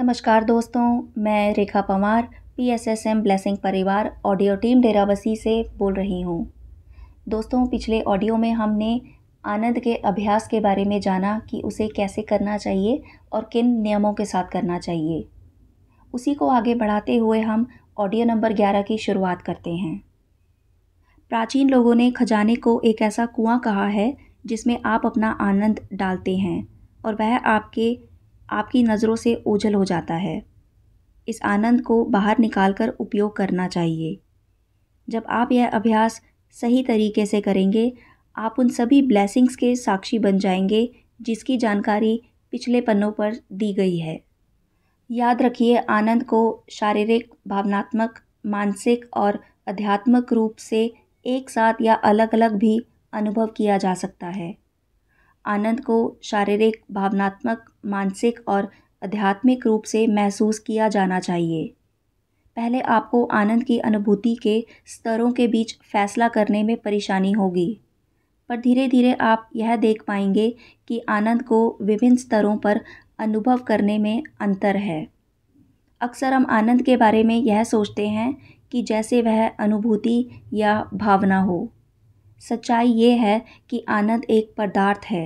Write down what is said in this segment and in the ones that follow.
नमस्कार दोस्तों मैं Rekha Panwar P S S M blessing परिवार ऑडियो टीम डेराबसी से बोल रही हूँ दोस्तों पिछले ऑडियो में हमने आनंद के अभ्यास के बारे में जाना कि उसे कैसे करना चाहिए और किन नियमों के साथ करना चाहिए उसी को आगे बढ़ाते हुए हम ऑडियो नंबर ग्यारह की शुरुआत करते हैं प्राचीन लोगों ने खजाने को एक ऐसा कुआं कहा है जिसमें आप अपना आनंद डालते हैं और वह आपके आपकी नज़रों से ओझल हो जाता है इस आनंद को बाहर निकाल कर उपयोग करना चाहिए जब आप यह अभ्यास सही तरीके से करेंगे आप उन सभी ब्लैसिंग्स के साक्षी बन जाएंगे जिसकी जानकारी पिछले पन्नों पर दी गई है याद रखिए आनंद को शारीरिक भावनात्मक मानसिक और आध्यात्मिक रूप से एक साथ या अलग अलग भी अनुभव किया जा सकता है आनंद को शारीरिक भावनात्मक मानसिक और आध्यात्मिक रूप से महसूस किया जाना चाहिए पहले आपको आनंद की अनुभूति के स्तरों के बीच फैसला करने में परेशानी होगी पर धीरे धीरे आप यह देख पाएंगे कि आनंद को विभिन्न स्तरों पर अनुभव करने में अंतर है अक्सर हम आनंद के बारे में यह सोचते हैं कि जैसे वह अनुभूति या भावना हो सच्चाई ये है कि आनंद एक पदार्थ है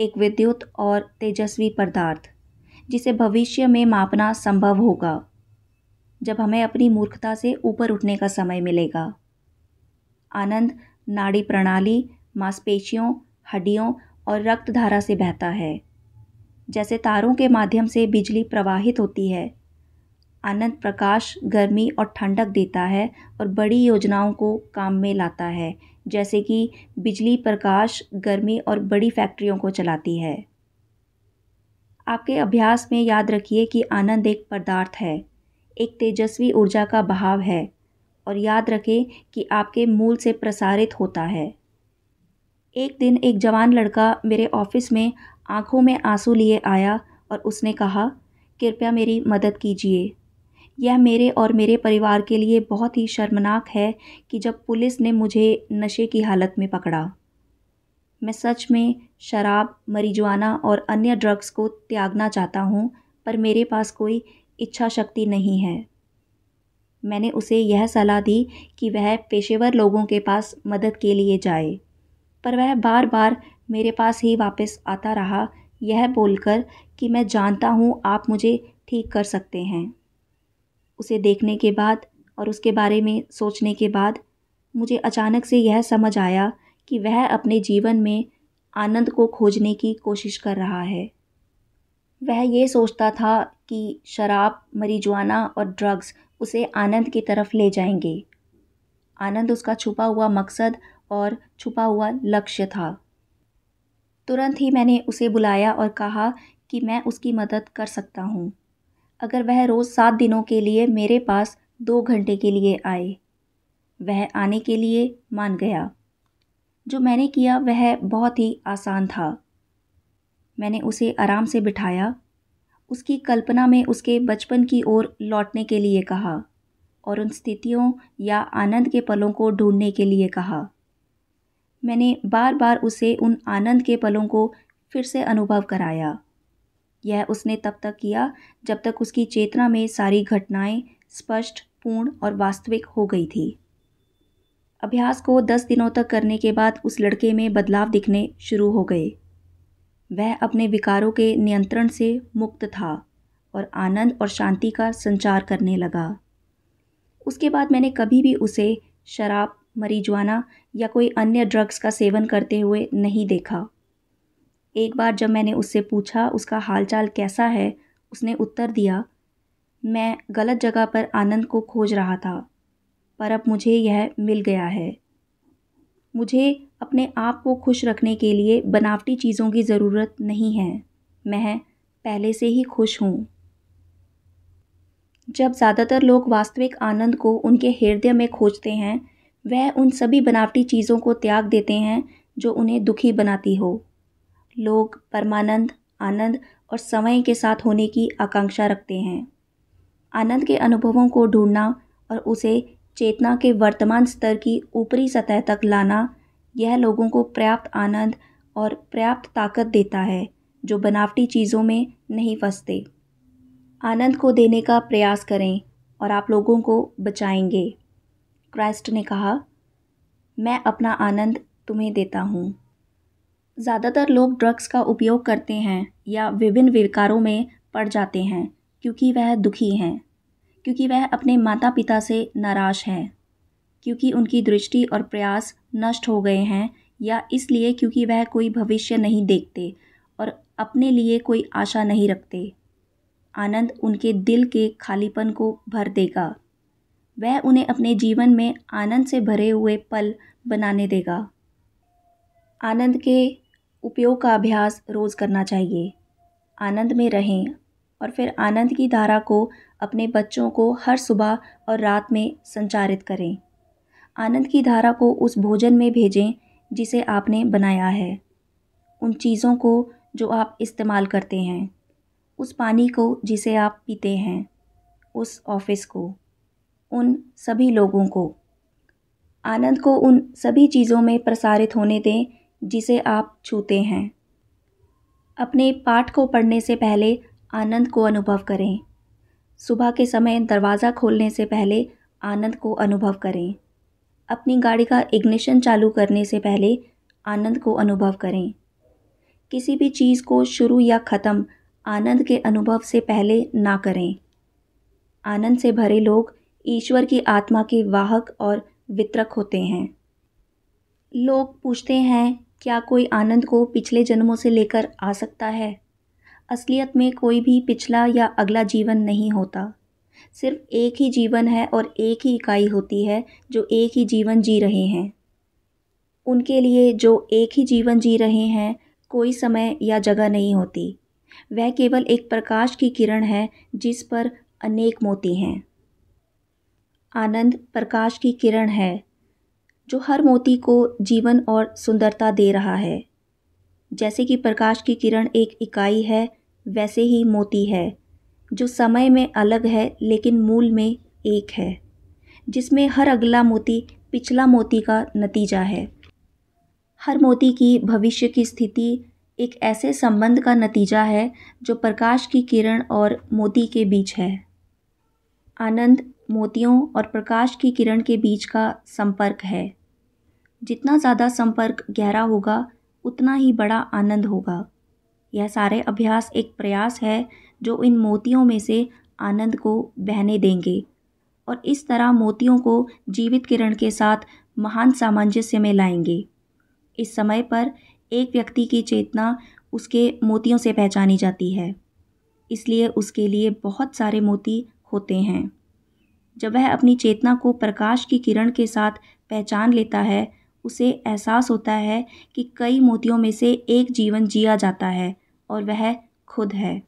एक विद्युत और तेजस्वी पदार्थ जिसे भविष्य में मापना संभव होगा जब हमें अपनी मूर्खता से ऊपर उठने का समय मिलेगा आनंद नाड़ी प्रणाली मांसपेशियों हड्डियों और रक्त धारा से बहता है जैसे तारों के माध्यम से बिजली प्रवाहित होती है आनंद प्रकाश गर्मी और ठंडक देता है और बड़ी योजनाओं को काम में लाता है जैसे कि बिजली प्रकाश गर्मी और बड़ी फैक्ट्रियों को चलाती है आपके अभ्यास में याद रखिए कि आनंद एक पदार्थ है एक तेजस्वी ऊर्जा का बहाव है और याद रखें कि आपके मूल से प्रसारित होता है एक दिन एक जवान लड़का मेरे ऑफिस में आंखों में आंसू लिए आया और उसने कहा कृपया मेरी मदद कीजिए यह मेरे और मेरे परिवार के लिए बहुत ही शर्मनाक है कि जब पुलिस ने मुझे नशे की हालत में पकड़ा मैं सच में शराब मरीजवाना और अन्य ड्रग्स को त्यागना चाहता हूँ पर मेरे पास कोई इच्छा शक्ति नहीं है मैंने उसे यह सलाह दी कि वह पेशेवर लोगों के पास मदद के लिए जाए पर वह बार बार मेरे पास ही वापस आता रहा यह बोलकर कि मैं जानता हूँ आप मुझे ठीक कर सकते हैं उसे देखने के बाद और उसके बारे में सोचने के बाद मुझे अचानक से यह समझ आया कि वह अपने जीवन में आनंद को खोजने की कोशिश कर रहा है वह ये सोचता था कि शराब मरीजवाना और ड्रग्स उसे आनंद की तरफ ले जाएंगे आनंद उसका छुपा हुआ मकसद और छुपा हुआ लक्ष्य था तुरंत ही मैंने उसे बुलाया और कहा कि मैं उसकी मदद कर सकता हूँ अगर वह रोज़ सात दिनों के लिए मेरे पास दो घंटे के लिए आए वह आने के लिए मान गया जो मैंने किया वह बहुत ही आसान था मैंने उसे आराम से बिठाया उसकी कल्पना में उसके बचपन की ओर लौटने के लिए कहा और उन स्थितियों या आनंद के पलों को ढूंढने के लिए कहा मैंने बार बार उसे उन आनंद के पलों को फिर से अनुभव कराया यह उसने तब तक किया जब तक उसकी चेतना में सारी घटनाएं स्पष्ट पूर्ण और वास्तविक हो गई थी अभ्यास को दस दिनों तक करने के बाद उस लड़के में बदलाव दिखने शुरू हो गए वह अपने विकारों के नियंत्रण से मुक्त था और आनंद और शांति का संचार करने लगा उसके बाद मैंने कभी भी उसे शराब मरीजवाना या कोई अन्य ड्रग्स का सेवन करते हुए नहीं देखा एक बार जब मैंने उससे पूछा उसका हाल चाल कैसा है उसने उत्तर दिया मैं गलत जगह पर आनंद को खोज रहा था पर अब मुझे यह मिल गया है मुझे अपने आप को खुश रखने के लिए बनावटी चीज़ों की ज़रूरत नहीं है मैं पहले से ही खुश हूँ जब ज़्यादातर लोग वास्तविक आनंद को उनके हृदय में खोजते हैं वह उन सभी बनावटी चीज़ों को त्याग देते हैं जो उन्हें दुखी बनाती हो लोग परमानंद आनंद और समय के साथ होने की आकांक्षा रखते हैं आनंद के अनुभवों को ढूंढना और उसे चेतना के वर्तमान स्तर की ऊपरी सतह तक लाना यह लोगों को पर्याप्त आनंद और पर्याप्त ताकत देता है जो बनावटी चीज़ों में नहीं फंसते आनंद को देने का प्रयास करें और आप लोगों को बचाएंगे क्राइस्ट ने कहा मैं अपना आनंद तुम्हें देता हूँ ज़्यादातर लोग ड्रग्स का उपयोग करते हैं या विभिन्न विकारों में पड़ जाते हैं क्योंकि वह दुखी हैं क्योंकि वह अपने माता पिता से नाराज़ हैं क्योंकि उनकी दृष्टि और प्रयास नष्ट हो गए हैं या इसलिए क्योंकि वह कोई भविष्य नहीं देखते और अपने लिए कोई आशा नहीं रखते आनंद उनके दिल के खालीपन को भर देगा वह उन्हें अपने जीवन में आनंद से भरे हुए पल बनाने देगा आनंद के उपयोग का अभ्यास रोज़ करना चाहिए आनंद में रहें और फिर आनंद की धारा को अपने बच्चों को हर सुबह और रात में संचारित करें आनंद की धारा को उस भोजन में भेजें जिसे आपने बनाया है उन चीज़ों को जो आप इस्तेमाल करते हैं उस पानी को जिसे आप पीते हैं उस ऑफिस को उन सभी लोगों को आनंद को उन सभी चीज़ों में प्रसारित होने दें जिसे आप छूते हैं अपने पाठ को पढ़ने से पहले आनंद को अनुभव करें सुबह के समय दरवाज़ा खोलने से पहले आनंद को अनुभव करें अपनी गाड़ी का इग्निशन चालू करने से पहले आनंद को अनुभव करें किसी भी चीज़ को शुरू या ख़त्म आनंद के अनुभव से पहले ना करें आनंद से भरे लोग ईश्वर की आत्मा के वाहक और वितरक होते हैं लोग पूछते हैं क्या कोई आनंद को पिछले जन्मों से लेकर आ सकता है असलियत में कोई भी पिछला या अगला जीवन नहीं होता सिर्फ एक ही जीवन है और एक ही इकाई होती है जो एक ही जीवन जी रहे हैं उनके लिए जो एक ही जीवन जी रहे हैं कोई समय या जगह नहीं होती वह केवल एक प्रकाश की किरण है जिस पर अनेक मोती हैं आनंद प्रकाश की किरण है जो हर मोती को जीवन और सुंदरता दे रहा है जैसे कि प्रकाश की किरण एक इकाई है वैसे ही मोती है जो समय में अलग है लेकिन मूल में एक है जिसमें हर अगला मोती पिछला मोती का नतीजा है हर मोती की भविष्य की स्थिति एक ऐसे संबंध का नतीजा है जो प्रकाश की किरण और मोती के बीच है आनंद मोतियों और प्रकाश की किरण के बीच का संपर्क है जितना ज़्यादा संपर्क गहरा होगा उतना ही बड़ा आनंद होगा यह सारे अभ्यास एक प्रयास है जो इन मोतियों में से आनंद को बहने देंगे और इस तरह मोतियों को जीवित किरण के साथ महान सामंजस्य में लाएंगे इस समय पर एक व्यक्ति की चेतना उसके मोतियों से पहचानी जाती है इसलिए उसके लिए बहुत सारे मोती होते हैं जब वह अपनी चेतना को प्रकाश की किरण के साथ पहचान लेता है उसे एहसास होता है कि कई मोतियों में से एक जीवन जिया जाता है और वह खुद है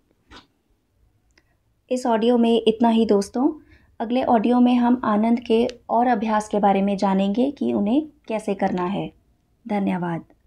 इस ऑडियो में इतना ही दोस्तों अगले ऑडियो में हम आनंद के और अभ्यास के बारे में जानेंगे कि उन्हें कैसे करना है धन्यवाद